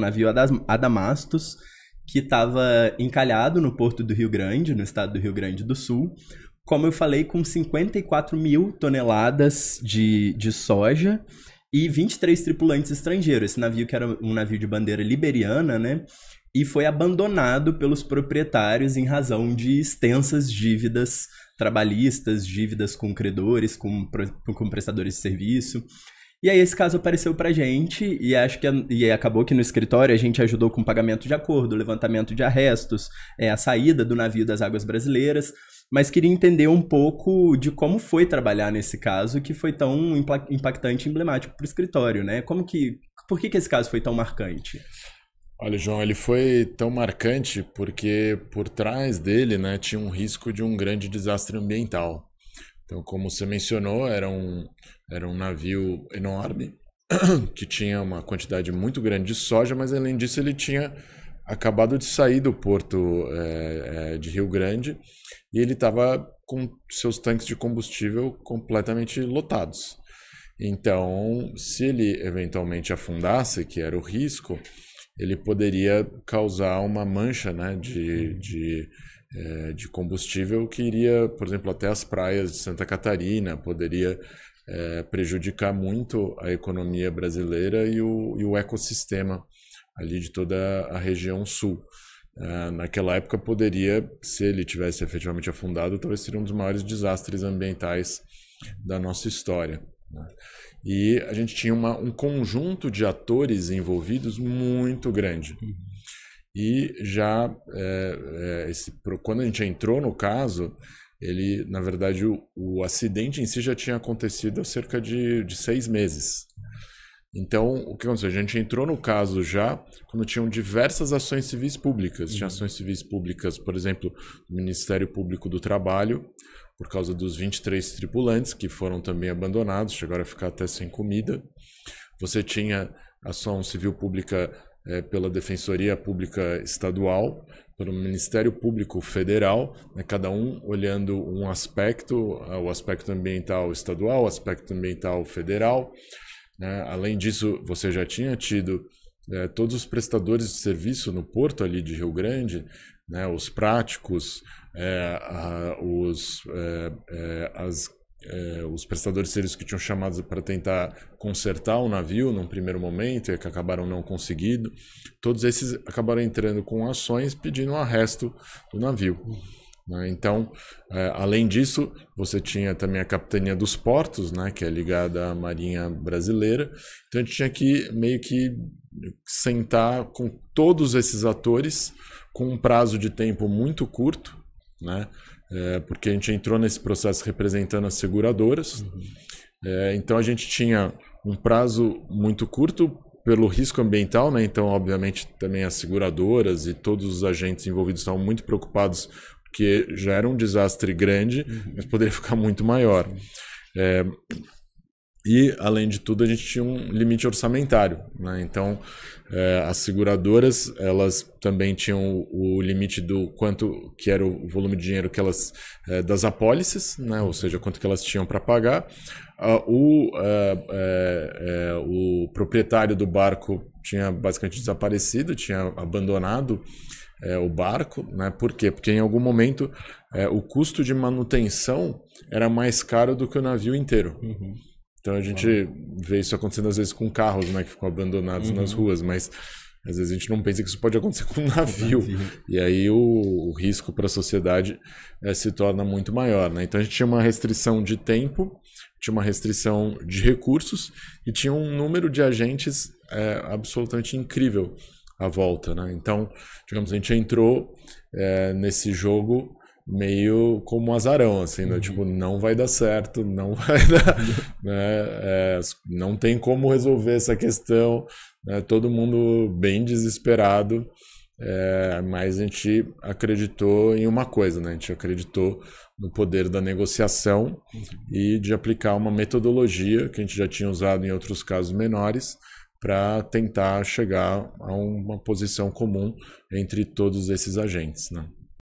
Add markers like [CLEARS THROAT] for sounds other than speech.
navio Adamastos, que estava encalhado no porto do Rio Grande, no estado do Rio Grande do Sul, como eu falei, com 54 mil toneladas de, de soja e 23 tripulantes estrangeiros. Esse navio que era um navio de bandeira liberiana, né? E foi abandonado pelos proprietários em razão de extensas dívidas trabalhistas, dívidas com credores, com, com prestadores de serviço. E aí esse caso apareceu pra gente e acho que e acabou que no escritório a gente ajudou com pagamento de acordo, levantamento de arrestos, é, a saída do navio das águas brasileiras, mas queria entender um pouco de como foi trabalhar nesse caso que foi tão impactante e emblemático pro escritório, né? Como que. Por que, que esse caso foi tão marcante? Olha, João, ele foi tão marcante porque por trás dele né, tinha um risco de um grande desastre ambiental. Então, como você mencionou, era um, era um navio enorme [CLEARS THROAT] que tinha uma quantidade muito grande de soja, mas além disso ele tinha acabado de sair do porto é, de Rio Grande e ele estava com seus tanques de combustível completamente lotados. Então, se ele eventualmente afundasse, que era o risco, ele poderia causar uma mancha né, de, de é, de combustível que iria, por exemplo, até as praias de Santa Catarina, poderia é, prejudicar muito a economia brasileira e o, e o, ecossistema ali de toda a região sul. É, naquela época poderia, se ele tivesse efetivamente afundado, talvez seria um dos maiores desastres ambientais da nossa história. Né? E a gente tinha uma, um conjunto de atores envolvidos muito grande. Uhum e já é, é, esse, quando a gente entrou no caso, ele, na verdade, o, o acidente em si já tinha acontecido há cerca de, de seis meses. Então, o que aconteceu? A gente entrou no caso já quando tinham diversas ações civis públicas. Uhum. Tinha ações civis públicas, por exemplo, do Ministério Público do Trabalho, por causa dos 23 tripulantes que foram também abandonados, chegaram a ficar até sem comida. Você tinha ação civil pública é, pela Defensoria Pública Estadual, pelo Ministério Público Federal, né, cada um olhando um aspecto, ah, o aspecto ambiental estadual, o aspecto ambiental federal. Né. Além disso, você já tinha tido é, todos os prestadores de serviço no porto ali de Rio Grande, né, os práticos, é, a, os, é, é, as é, os prestadores de serviços que tinham chamado para tentar consertar o navio num primeiro momento e que acabaram não conseguindo, todos esses acabaram entrando com ações pedindo o arresto do navio. Né? Então, é, além disso, você tinha também a capitania dos portos, né, que é ligada à Marinha Brasileira. Então, a gente tinha que meio que sentar com todos esses atores com um prazo de tempo muito curto, né? é, porque a gente entrou nesse processo representando as seguradoras. Uhum. É, então a gente tinha um prazo muito curto pelo risco ambiental, né? então obviamente também as seguradoras e todos os agentes envolvidos estavam muito preocupados porque já era um desastre grande, uhum. mas poderia [LAUGHS] ficar muito maior. É, e, além de tudo, a gente tinha um limite orçamentário. Né? Então, é, as seguradoras elas também tinham o, o, limite do quanto que era o volume de dinheiro que elas é, das apólices, né? ou seja, quanto que elas tinham para pagar. o, é, o proprietário do barco tinha basicamente desaparecido, tinha abandonado o barco, né? Por quê? Porque em algum momento o custo de manutenção era mais caro do que o navio inteiro. Uhum. Então a uhum. gente vê isso acontecendo às vezes com carros, né, que ficam abandonados uhum. nas ruas, mas às vezes a gente não pensa que isso pode acontecer [LAUGHS] com um navio. Um navio. E aí o, o risco para a sociedade é, se torna muito maior. Né? Então a gente tinha uma restrição de tempo, tinha uma restrição de recursos e tinha um número de agentes é, absolutamente incrível à volta. Né? Então, digamos, a gente entrou é, nesse jogo meio como um azarão, assim, né? Uhum. Tipo, não vai dar certo, não [LAUGHS] vai dar, [LAUGHS] né? É, não tem como resolver essa questão, né? Todo mundo bem desesperado, é, mas a gente acreditou em uma coisa, né? A gente acreditou no poder da negociação uhum. e de aplicar uma metodologia que a gente já tinha usado em outros casos menores, para tentar chegar a uma posição comum entre todos esses agentes. Né?